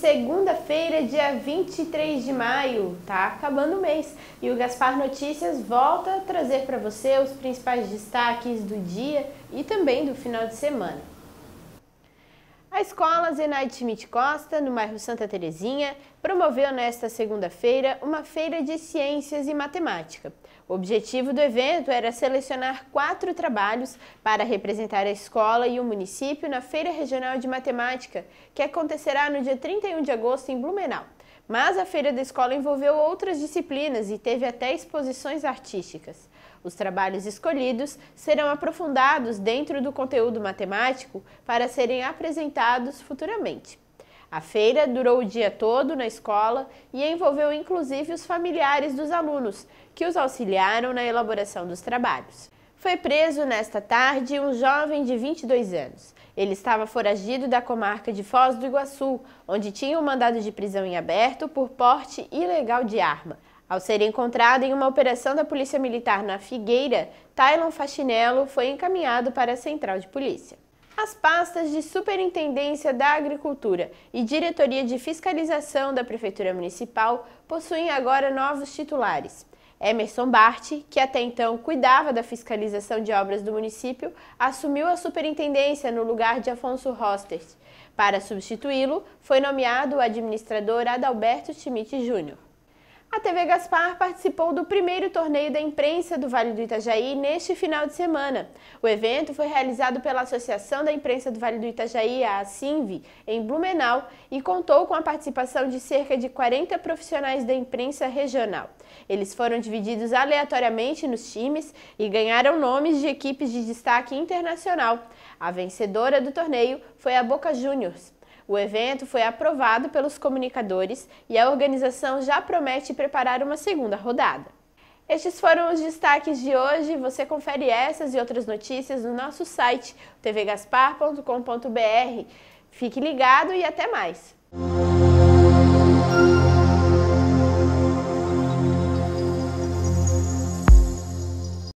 segunda-feira, dia 23 de maio. Tá acabando o mês e o Gaspar Notícias volta a trazer para você os principais destaques do dia e também do final de semana. A escola Zenaide Schmidt Costa, no bairro Santa Terezinha, promoveu nesta segunda-feira uma feira de ciências e matemática. O objetivo do evento era selecionar quatro trabalhos para representar a escola e o município na Feira Regional de Matemática, que acontecerá no dia 31 de agosto em Blumenau. Mas a feira da escola envolveu outras disciplinas e teve até exposições artísticas. Os trabalhos escolhidos serão aprofundados dentro do conteúdo matemático para serem apresentados futuramente. A feira durou o dia todo na escola e envolveu inclusive os familiares dos alunos, que os auxiliaram na elaboração dos trabalhos. Foi preso nesta tarde um jovem de 22 anos. Ele estava foragido da comarca de Foz do Iguaçu, onde tinha um mandado de prisão em aberto por porte ilegal de arma. Ao ser encontrado em uma operação da Polícia Militar na Figueira, Tylon Faxinello foi encaminhado para a Central de Polícia. As pastas de Superintendência da Agricultura e Diretoria de Fiscalização da Prefeitura Municipal possuem agora novos titulares. Emerson Bart, que até então cuidava da fiscalização de obras do município, assumiu a superintendência no lugar de Afonso Rostert. Para substituí-lo, foi nomeado o administrador Adalberto Schmidt Júnior. A TV Gaspar participou do primeiro torneio da imprensa do Vale do Itajaí neste final de semana. O evento foi realizado pela Associação da Imprensa do Vale do Itajaí, a ASINV, em Blumenau e contou com a participação de cerca de 40 profissionais da imprensa regional. Eles foram divididos aleatoriamente nos times e ganharam nomes de equipes de destaque internacional. A vencedora do torneio foi a Boca Juniors. O evento foi aprovado pelos comunicadores e a organização já promete preparar uma segunda rodada. Estes foram os destaques de hoje. Você confere essas e outras notícias no nosso site tvgaspar.com.br. Fique ligado e até mais!